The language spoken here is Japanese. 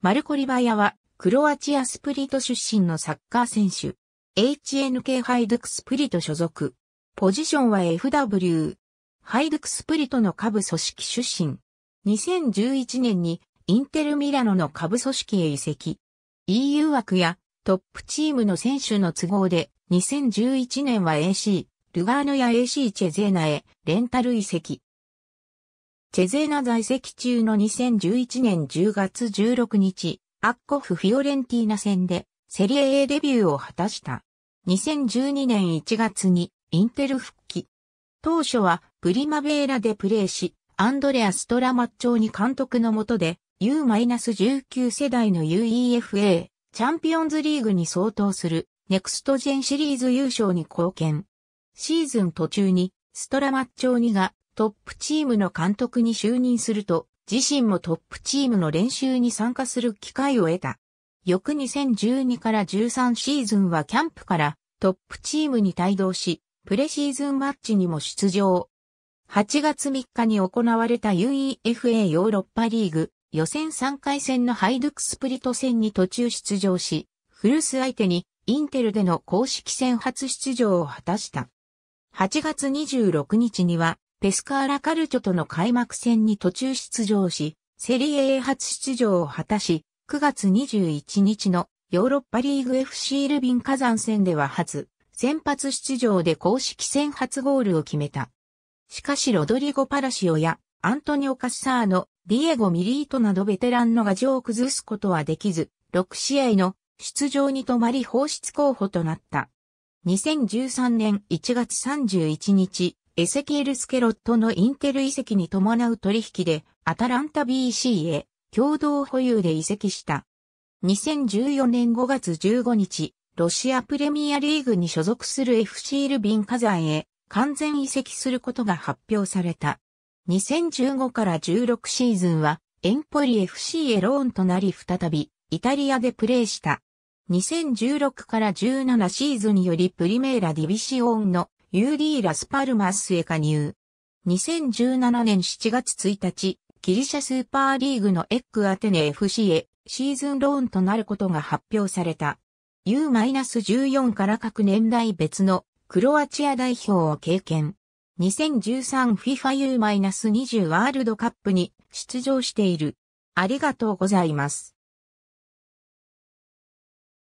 マルコリバヤは、クロアチアスプリト出身のサッカー選手。HNK ハイドクスプリト所属。ポジションは FW。ハイドクスプリトの下部組織出身。2011年にインテルミラノの下部組織へ移籍。EU 枠やトップチームの選手の都合で2011年は AC、ルガーノや AC チェゼーナへレンタル移籍。チェゼーナ在籍中の2011年10月16日、アッコフ・フィオレンティーナ戦でセリエ A デビューを果たした。2012年1月にインテル復帰。当初はプリマベーラでプレーし、アンドレア・ストラマッチョーニ監督の下で U-19 世代の UEFA チャンピオンズリーグに相当するネクストジェンシリーズ優勝に貢献。シーズン途中にストラマッチョーニがトップチームの監督に就任すると、自身もトップチームの練習に参加する機会を得た。翌2012から13シーズンはキャンプからトップチームに帯同し、プレシーズンマッチにも出場。8月3日に行われた UEFA ヨーロッパリーグ予選3回戦のハイドゥクスプリト戦に途中出場し、フルス相手にインテルでの公式戦初出場を果たした。8月26日にはペスカーラカルチョとの開幕戦に途中出場し、セリエ A 初出場を果たし、9月21日のヨーロッパリーグ FC ルビン火山戦では初、先発出場で公式戦初ゴールを決めた。しかしロドリゴ・パラシオやアントニオ・カッサーのディエゴ・ミリートなどベテランの牙城を崩すことはできず、6試合の出場に止まり放出候補となった。2013年1月31日、エセキエル・スケロットのインテル遺跡に伴う取引で、アタランタ BC へ共同保有で移籍した。2014年5月15日、ロシアプレミアリーグに所属する FC ルビン火山へ完全移籍することが発表された。2015から16シーズンはエンポリ FC へローンとなり再びイタリアでプレーした。2016から17シーズンよりプリメーラディビシオンの UD ラスパルマスへ加入。2017年7月1日、ギリシャスーパーリーグのエッグアテネ FC へシーズンローンとなることが発表された。U-14 から各年代別のクロアチア代表を経験。2013FIFA U-20 ワールドカップに出場している。ありがとうございます。